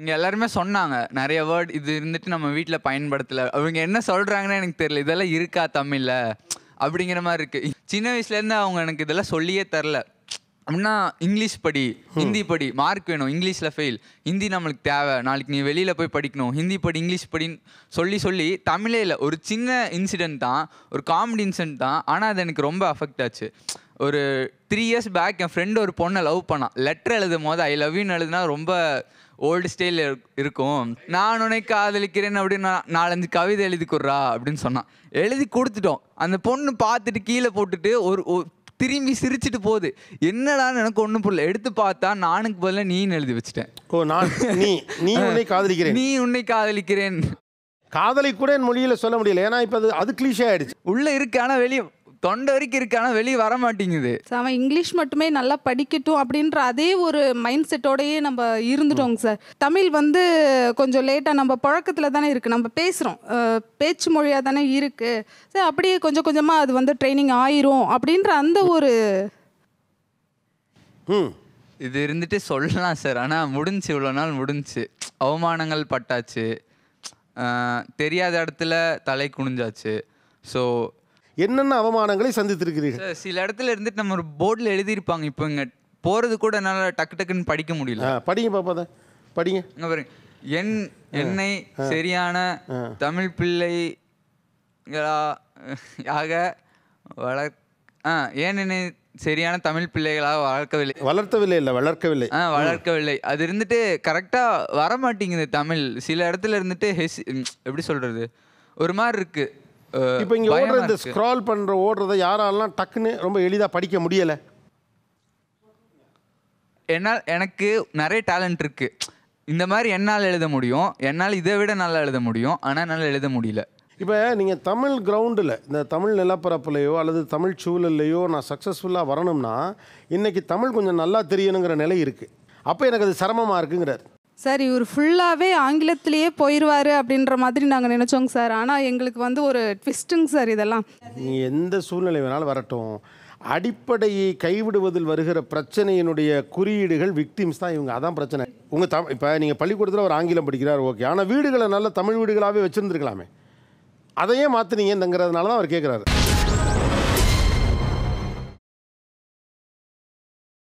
இங்கே எல்லாருமே சொன்னாங்க நிறைய வேர்ட் இது இருந்துட்டு நம்ம வீட்டில் பயன்படுத்தலை அவங்க என்ன சொல்கிறாங்கன்னு எனக்கு தெரியல இதெல்லாம் இருக்கா தமிழில் அப்படிங்கிற மாதிரி இருக்குது சின்ன வயசுலேருந்து அவங்க எனக்கு இதெல்லாம் சொல்லியே தரல அப்படின்னா இங்கிலீஷ் படி ஹிந்தி படி மார்க் வேணும் இங்கிலீஷில் ஃபெயில் ஹிந்தி நம்மளுக்கு தேவை நாளைக்கு நீ வெளியில் போய் படிக்கணும் ஹிந்தி படி இங்கிலீஷ் படின்னு சொல்லி சொல்லி தமிழே இல்லை ஒரு சின்ன இன்சிடென்ட் தான் ஒரு காமெடி இன்சிடென்ட் தான் ஆனால் அது எனக்கு ரொம்ப அஃபெக்ட் ஆச்சு ஒரு த்ரீ இயர்ஸ் பேக் என் ஃப்ரெண்டு ஒரு பொண்ணை லவ் பண்ணான் லெட்டர் எழுதும் போது ஐ லவ்யூன்னு எழுதுனா ரொம்ப ஓல்டு ஸ்டைலில் இருக்கும் நான் உன்னை காதலிக்கிறேன் அப்படின்னு நாலஞ்சு கவிதை எழுதி கொடுறா அப்படின்னு சொன்னான் எழுதி கொடுத்துட்டோம் அந்த பொண்ணு பார்த்துட்டு கீழே போட்டுட்டு ஒரு திரும்பி சிரிச்சுட்டு போகுது என்னடான்னு எனக்கு ஒன்றும் புரியல எடுத்து பார்த்தா நானுக்கு பதிலாக நீன்னு எழுதி வச்சுட்டேன் ஓ நான் நீ நீ உன்னை காதலிக்கிறேன் நீ உன்னை காதலிக்கிறேன் காதலை கூட என் மொழியில் சொல்ல முடியல ஏன்னா இப்போ அது அது கிளீஷே ஆயிடுச்சு உள்ளே இருக்கு ஆனால் வெளியே தொண்டை வரைக்கும் இருக்க ஆனால் வெளியே வர மாட்டேங்குது அவன் இங்கிலீஷ் மட்டுமே நல்லா படிக்கட்டும் அப்படின்ற அதே ஒரு மைண்ட் செட்டோடயே நம்ம இருந்துட்டோங்க சார் தமிழ் வந்து கொஞ்சம் லேட்டாக நம்ம பழக்கத்தில் தானே இருக்குது நம்ம பேசுகிறோம் பேச்சு மொழியாக தானே இருக்குது சார் அப்படியே கொஞ்சம் கொஞ்சமாக அது வந்து ட்ரைனிங் ஆயிரும் அப்படின்ற அந்த ஒரு இது இருந்துட்டு சொல்லலாம் சார் ஆனால் முடிஞ்சு இவ்வளோ நாள் முடிஞ்சு அவமானங்கள் பட்டாச்சு தெரியாத இடத்துல தலை குனிஞ்சாச்சு ஸோ என்னென்ன அவமானங்களை சந்தித்திருக்கிறீர்கள் சார், சில இடத்துல இருந்துட்டு நம்ம ஒரு போர்டில் எழுதியிருப்பாங்க இப்போ இங்கே போகிறது கூட என்னால் டக்கு டக்குன்னு படிக்க முடியல படிங்க பாப்பா படிங்க இங்கே பாருங்க என் என்னை சரியான தமிழ் பிள்ளை ஆக வளர் ஆ ஏன் என்னை சரியான தமிழ் பிள்ளைகளாக வளர்க்கவில்லை வளர்த்தவில்லை இல்லை வளர்க்கவில்லை ஆ வளர்க்கவில்லை அது இருந்துட்டு கரெக்டாக வர மாட்டேங்குது தமிழ் சில இடத்துல இருந்துட்டு ஹெஸ் எப்படி சொல்கிறது ஒரு மாதிரி இருக்குது இப்போ இங்கே ஓடுற இந்த ஸ்க்ரால் பண்ணுற ஓடுறத யாராலாம் டக்குன்னு ரொம்ப எளிதாக படிக்க முடியலை என்னால் எனக்கு நிறைய டேலண்ட் இருக்குது இந்த மாதிரி என்னால் எழுத முடியும் என்னால் இதை விட நல்லா எழுத முடியும் ஆனால் என்னால் எழுத முடியல இப்போ நீங்கள் தமிழ் கிரவுண்டில் இந்த தமிழ் நிலப்பரப்புலையோ அல்லது தமிழ் சூழல்லையோ நான் சக்ஸஸ்ஃபுல்லாக வரணும்னா இன்றைக்கி தமிழ் கொஞ்சம் நல்லா தெரியணுங்கிற நிலை இருக்குது அப்போ எனக்கு அது சிரமமாக இருக்குங்கிறார் சார் இவர் ஃபுல்லாகவே ஆங்கிலத்திலேயே போயிடுவார் அப்படின்ற மாதிரி நாங்கள் நினச்சோங்க சார் ஆனால் எங்களுக்கு வந்து ஒரு ட்விஸ்ட்டுங்க சார் இதெல்லாம் நீ எந்த சூழ்நிலை வேணாலும் வரட்டும் அடிப்படையை கைவிடுவதில் வருகிற பிரச்சனையினுடைய குறியீடுகள் விக்டிம்ஸ் தான் இவங்க அதான் பிரச்சனை உங்கள் த இப்போ நீங்கள் பள்ளிக்கூடத்தில் ஒரு ஆங்கிலம் படிக்கிறார் ஓகே ஆனால் வீடுகளை நல்ல தமிழ் வீடுகளாகவே வச்சுருந்துருக்கலாமே அதையே மாற்றினீங்கிறதுனால தான் அவர் கேட்குறாரு